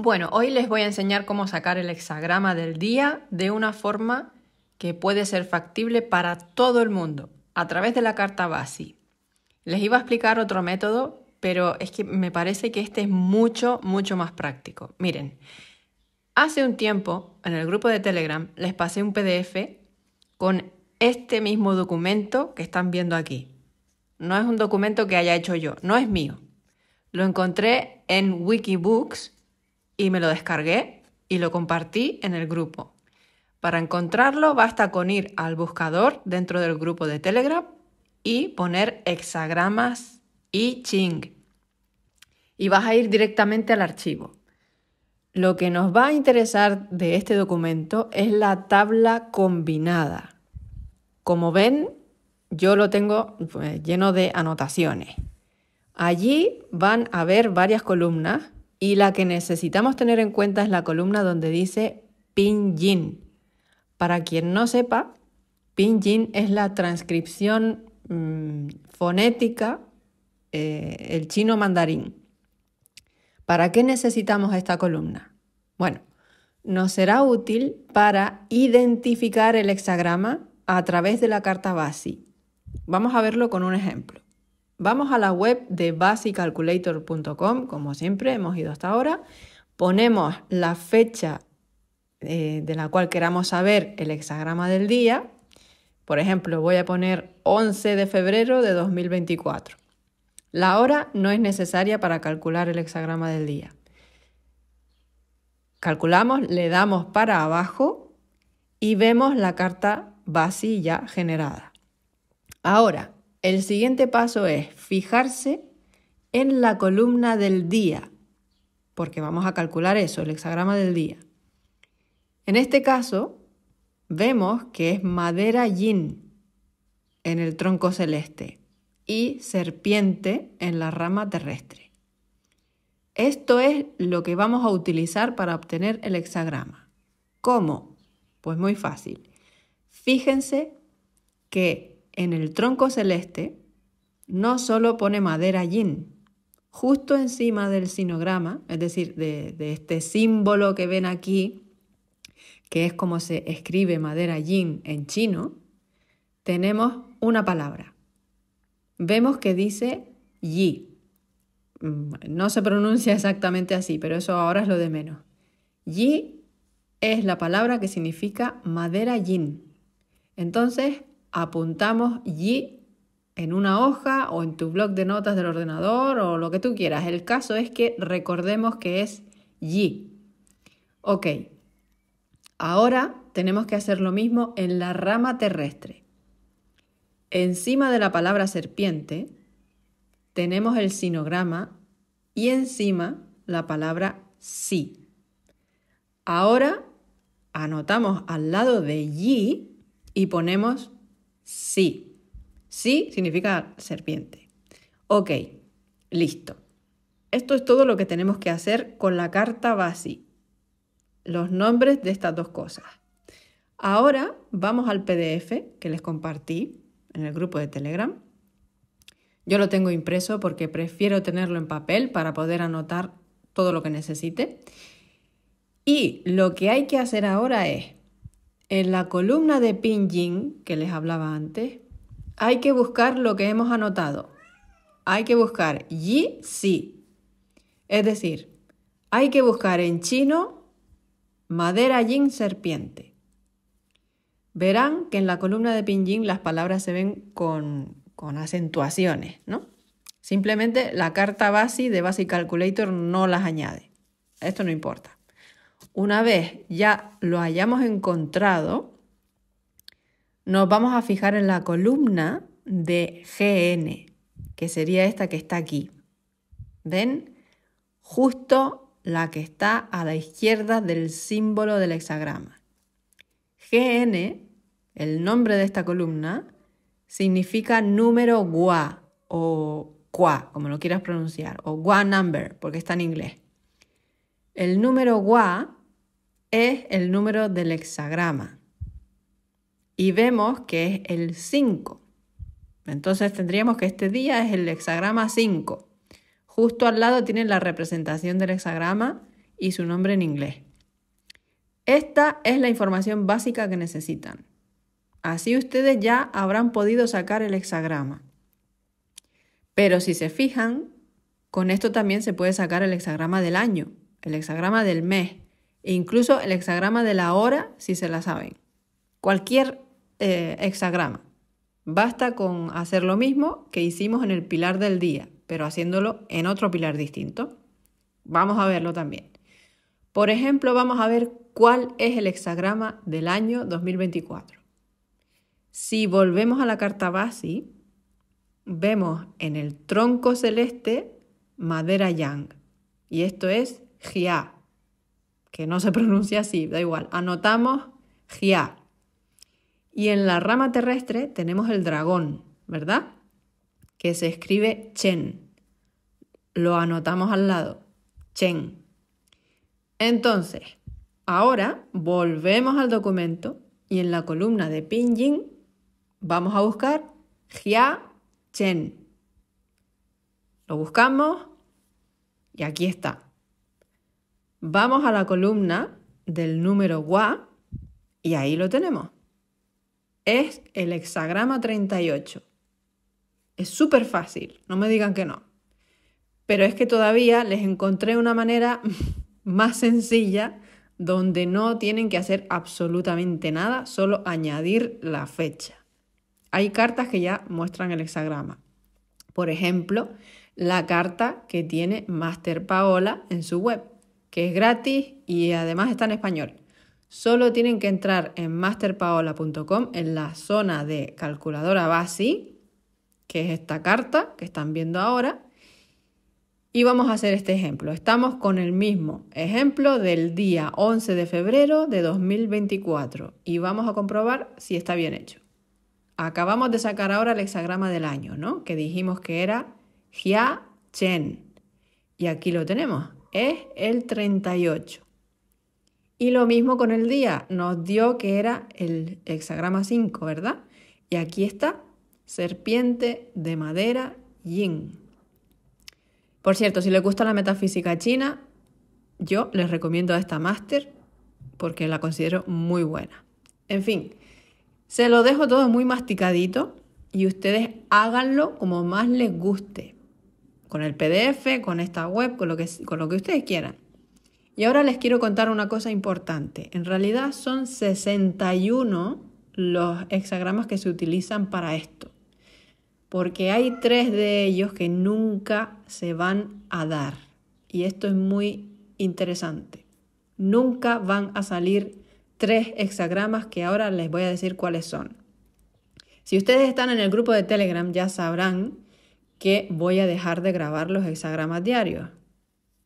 Bueno, hoy les voy a enseñar cómo sacar el hexagrama del día de una forma que puede ser factible para todo el mundo, a través de la carta BASI. Les iba a explicar otro método, pero es que me parece que este es mucho, mucho más práctico. Miren, hace un tiempo en el grupo de Telegram les pasé un PDF con este mismo documento que están viendo aquí. No es un documento que haya hecho yo, no es mío. Lo encontré en Wikibooks y me lo descargué y lo compartí en el grupo. Para encontrarlo basta con ir al buscador dentro del grupo de Telegram y poner hexagramas y ching. Y vas a ir directamente al archivo. Lo que nos va a interesar de este documento es la tabla combinada. Como ven, yo lo tengo eh, lleno de anotaciones. Allí van a ver varias columnas y la que necesitamos tener en cuenta es la columna donde dice pinyin. Para quien no sepa, pinyin es la transcripción mm, fonética eh, el chino mandarín. ¿Para qué necesitamos esta columna? Bueno, nos será útil para identificar el hexagrama a través de la carta base. Vamos a verlo con un ejemplo. Vamos a la web de basicalculator.com, como siempre hemos ido hasta ahora, ponemos la fecha eh, de la cual queramos saber el hexagrama del día, por ejemplo, voy a poner 11 de febrero de 2024. La hora no es necesaria para calcular el hexagrama del día. Calculamos, le damos para abajo y vemos la carta ya generada. Ahora, el siguiente paso es fijarse en la columna del día, porque vamos a calcular eso, el hexagrama del día. En este caso, vemos que es madera yin en el tronco celeste y serpiente en la rama terrestre. Esto es lo que vamos a utilizar para obtener el hexagrama. ¿Cómo? Pues muy fácil. Fíjense que en el tronco celeste no solo pone madera yin, justo encima del sinograma, es decir, de, este símbolo que ven aquí, que es como se escribe madera yin en chino, tenemos una palabra. Vemos que dice yi. Mm, no se pronuncia exactamente así, pero eso ahora es lo de menos. Yi es la palabra que significa madera yin. Entonces, apuntamos Y en una hoja o en tu blog de notas del ordenador o lo que tú quieras. El caso es que recordemos que es Y. Ok, ahora tenemos que hacer lo mismo en la rama terrestre. Encima de la palabra serpiente tenemos el sinograma y encima la palabra sí. Ahora anotamos al lado de Y y ponemos sí. Sí significa serpiente. Ok, listo. Esto es todo lo que tenemos que hacer con la carta base. Los nombres de estas dos cosas. Ahora vamos al PDF que les compartí en el grupo de Telegram. Yo lo tengo impreso porque prefiero tenerlo en papel para poder anotar todo lo que necesite. Y lo que hay que hacer ahora es en la columna de Pinyin, que les hablaba antes, hay que buscar lo que hemos anotado. Hay que buscar yi si. Es decir, hay que buscar en chino madera yin serpiente. Verán que en la columna de Pinyin las palabras se ven con, acentuaciones, ¿no? Simplemente la carta base de BASI Calculator no las añade. Esto no importa una vez ya lo hayamos encontrado, nos vamos a fijar en la columna de GN, que sería esta que está aquí. ¿Ven? Justo la que está a la izquierda del símbolo del hexagrama. GN, el nombre de esta columna, significa número gua o qua, como lo quieras pronunciar, o gua number, porque está en inglés. El número gua es el número del hexagrama. Y vemos que es el 5. Entonces tendríamos que este día es el hexagrama 5. Justo al lado tienen la representación del hexagrama y su nombre en inglés. Esta es la información básica que necesitan. Así ustedes ya habrán podido sacar el hexagrama. Pero si se fijan, con esto también se puede sacar el hexagrama del año, el hexagrama del mes, e incluso el hexagrama de la hora, si se la saben. Cualquier eh, hexagrama. Basta con hacer lo mismo que hicimos en el pilar del día, pero haciéndolo en otro pilar distinto. Vamos a verlo también. Por ejemplo, vamos a ver cuál es el hexagrama del año 2024. Si volvemos a la carta base, vemos en el tronco celeste madera yang, y esto es jia que no se pronuncia así, da igual, anotamos jia. Y en la rama terrestre tenemos el dragón, ¿verdad? Que se escribe Chen. Lo anotamos al lado, Chen. Entonces, ahora volvemos al documento y en la columna de Pinyin vamos a buscar Jia Chen. Lo buscamos y aquí está. Vamos a la columna del número WA y ahí lo tenemos. Es el hexagrama 38. Es súper fácil, no me digan que no. Pero es que todavía les encontré una manera más sencilla donde no tienen que hacer absolutamente nada, solo añadir la fecha. Hay cartas que ya muestran el hexagrama. Por ejemplo, la carta que tiene Master Paola en su web que es gratis y además está en español. Solo tienen que entrar en masterpaola.com en la zona de calculadora base, que es esta carta que están viendo ahora, y vamos a hacer este ejemplo. Estamos con el mismo ejemplo del día 11 de febrero de 2024 y vamos a comprobar si está bien hecho. Acabamos de sacar ahora el hexagrama del año, ¿no? Que dijimos que era Jia Chen. Y aquí lo tenemos es el 38. Y lo mismo con el día, nos dio que era el hexagrama 5, ¿verdad? Y aquí está, serpiente de madera yin. Por cierto, si les gusta la metafísica china, yo les recomiendo esta máster porque la considero muy buena. En fin, se lo dejo todo muy masticadito y ustedes háganlo como más les guste con el PDF, con esta web, con lo que, con lo que ustedes quieran. Y ahora les quiero contar una cosa importante. En realidad son 61 los hexagramas que se utilizan para esto. Porque hay tres de ellos que nunca se van a dar. Y esto es muy interesante. Nunca van a salir tres hexagramas que ahora les voy a decir cuáles son. Si ustedes están en el grupo de Telegram ya sabrán que voy a dejar de grabar los hexagramas diarios.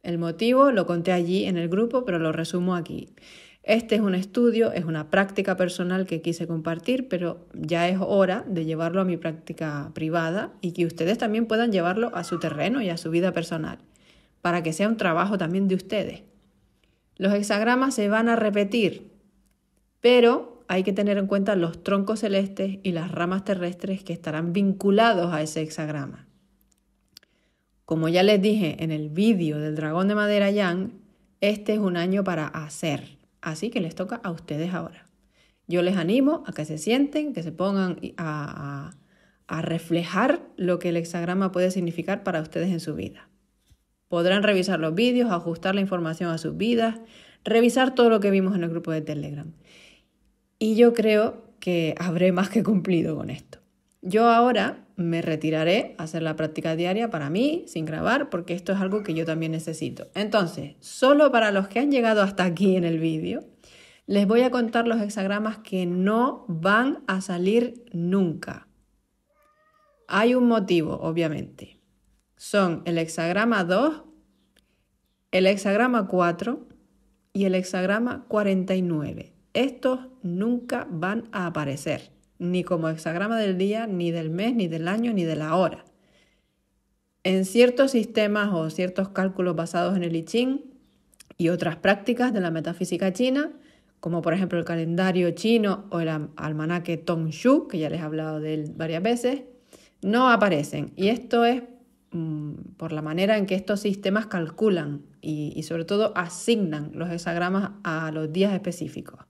El motivo lo conté allí en el grupo, pero lo resumo aquí. Este es un estudio, es una práctica personal que quise compartir, pero ya es hora de llevarlo a mi práctica privada y que ustedes también puedan llevarlo a su terreno y a su vida personal, para que sea un trabajo también de ustedes. Los hexagramas se van a repetir, pero hay que tener en cuenta los troncos celestes y las ramas terrestres que estarán vinculados a ese hexagrama. Como ya les dije en el vídeo del dragón de madera yang, este es un año para hacer, así que les toca a ustedes ahora. Yo les animo a que se sienten, que se pongan a, reflejar lo que el hexagrama puede significar para ustedes en su vida. Podrán revisar los vídeos, ajustar la información a sus vidas, revisar todo lo que vimos en el grupo de Telegram. Y yo creo que habré más que cumplido con esto. Yo ahora me retiraré a hacer la práctica diaria para mí, sin grabar, porque esto es algo que yo también necesito. Entonces, solo para los que han llegado hasta aquí en el vídeo, les voy a contar los hexagramas que no van a salir nunca. Hay un motivo, obviamente. Son el hexagrama 2, el hexagrama 4 y el hexagrama 49. Estos nunca van a aparecer ni como hexagrama del día, ni del mes, ni del año, ni de la hora. En ciertos sistemas o ciertos cálculos basados en el I Ching y otras prácticas de la metafísica china, como por ejemplo el calendario chino o el almanaque Tong Shu, que ya les he hablado de él varias veces, no aparecen. Y esto es mm, por la manera en que estos sistemas calculan y sobre todo asignan los hexagramas a los días específicos.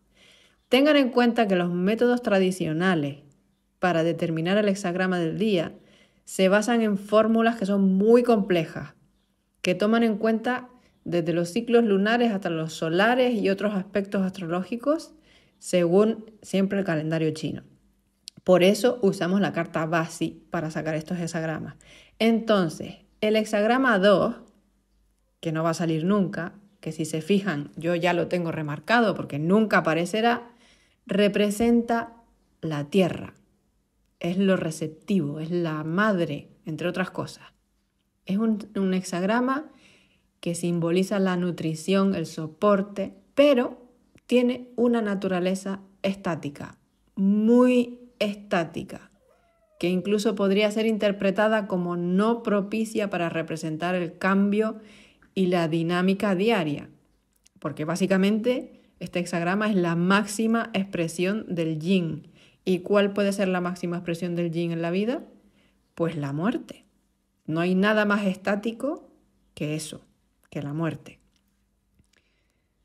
Tengan en cuenta que los métodos tradicionales para determinar el hexagrama del día se basan en fórmulas que son muy complejas, que toman en cuenta desde los ciclos lunares hasta los solares y otros aspectos astrológicos, según siempre el calendario chino. Por eso usamos la carta BASI para sacar estos hexagramas. Entonces, el hexagrama 2, que no va a salir nunca, que si se fijan yo ya lo tengo remarcado porque nunca aparecerá, representa la tierra, es lo receptivo, es la madre, entre otras cosas. Es un, hexagrama que simboliza la nutrición, el soporte, pero tiene una naturaleza estática, muy estática, que incluso podría ser interpretada como no propicia para representar el cambio y la dinámica diaria, porque básicamente este hexagrama es la máxima expresión del yin. ¿Y cuál puede ser la máxima expresión del yin en la vida? Pues la muerte. No hay nada más estático que eso, que la muerte.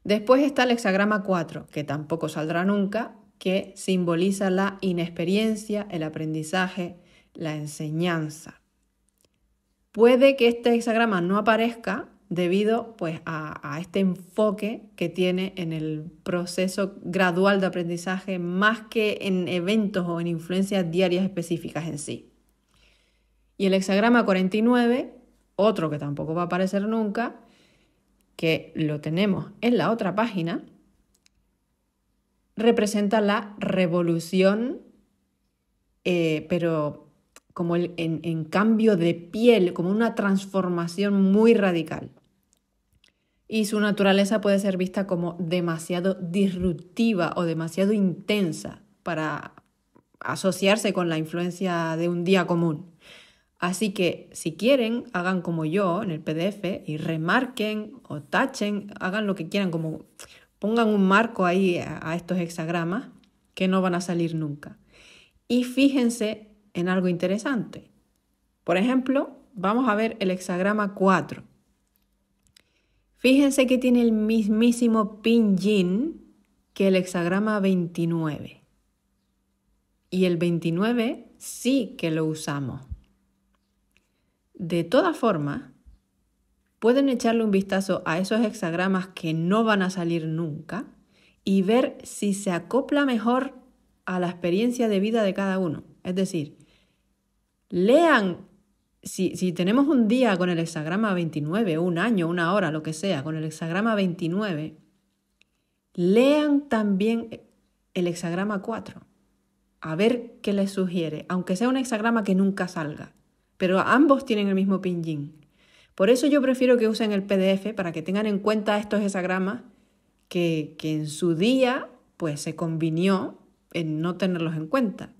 Después está el hexagrama 4, que tampoco saldrá nunca, que simboliza la inexperiencia, el aprendizaje, la enseñanza. Puede que este hexagrama no aparezca debido pues, a, este enfoque que tiene en el proceso gradual de aprendizaje más que en eventos o en influencias diarias específicas en sí. Y el hexagrama 49, otro que tampoco va a aparecer nunca, que lo tenemos en la otra página, representa la revolución, eh, pero como el, en, cambio de piel, como una transformación muy radical. Y su naturaleza puede ser vista como demasiado disruptiva o demasiado intensa para asociarse con la influencia de un día común. Así que si quieren, hagan como yo en el PDF y remarquen o tachen, hagan lo que quieran, como pongan un marco ahí a, estos hexagramas que no van a salir nunca. Y fíjense en algo interesante. Por ejemplo, vamos a ver el hexagrama 4. Fíjense que tiene el mismísimo pin que el hexagrama 29. Y el 29 sí que lo usamos. De todas formas, pueden echarle un vistazo a esos hexagramas que no van a salir nunca y ver si se acopla mejor a la experiencia de vida de cada uno. Es decir, Lean, si, tenemos un día con el hexagrama 29, un año, una hora, lo que sea, con el hexagrama 29, lean también el hexagrama 4. A ver qué les sugiere, aunque sea un hexagrama que nunca salga. Pero ambos tienen el mismo pinyin. Por eso yo prefiero que usen el PDF para que tengan en cuenta estos hexagramas que, que en su día pues se convinió en no tenerlos en cuenta.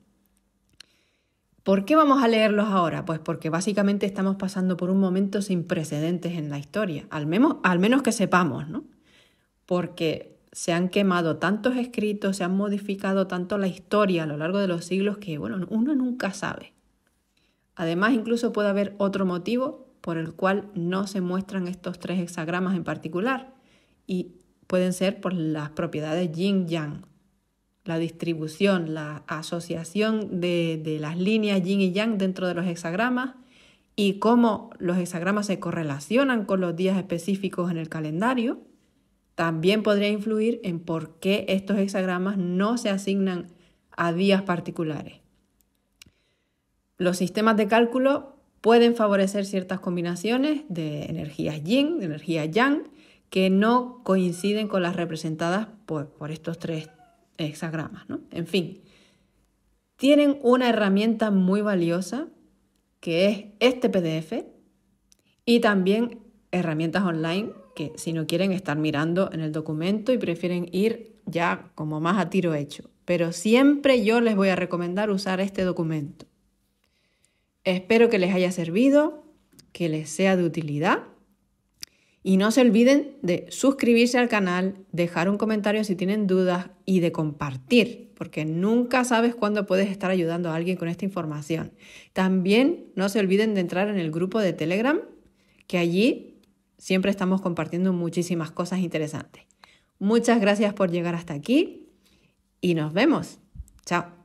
¿Por qué vamos a leerlos ahora? Pues porque básicamente estamos pasando por un momento sin precedentes en la historia, al menos, que sepamos, ¿no? Porque se han quemado tantos escritos, se han modificado tanto la historia a lo largo de los siglos que, bueno, uno nunca sabe. Además, incluso puede haber otro motivo por el cual no se muestran estos tres hexagramas en particular y pueden ser por las propiedades yin-yang la distribución, la asociación de, las líneas yin y yang dentro de los hexagramas y cómo los hexagramas se correlacionan con los días específicos en el calendario, también podría influir en por qué estos hexagramas no se asignan a días particulares. Los sistemas de cálculo pueden favorecer ciertas combinaciones de energías yin, de energías yang, que no coinciden con las representadas por, por estos tres hexagramas, ¿no? En fin, tienen una herramienta muy valiosa que es este PDF y también herramientas online que si no quieren estar mirando en el documento y prefieren ir ya como más a tiro hecho. Pero siempre yo les voy a recomendar usar este documento. Espero que les haya servido, que les sea de utilidad y no se olviden de suscribirse al canal, dejar un comentario si tienen dudas y de compartir, porque nunca sabes cuándo puedes estar ayudando a alguien con esta información. También no se olviden de entrar en el grupo de Telegram, que allí siempre estamos compartiendo muchísimas cosas interesantes. Muchas gracias por llegar hasta aquí y nos vemos. Chao.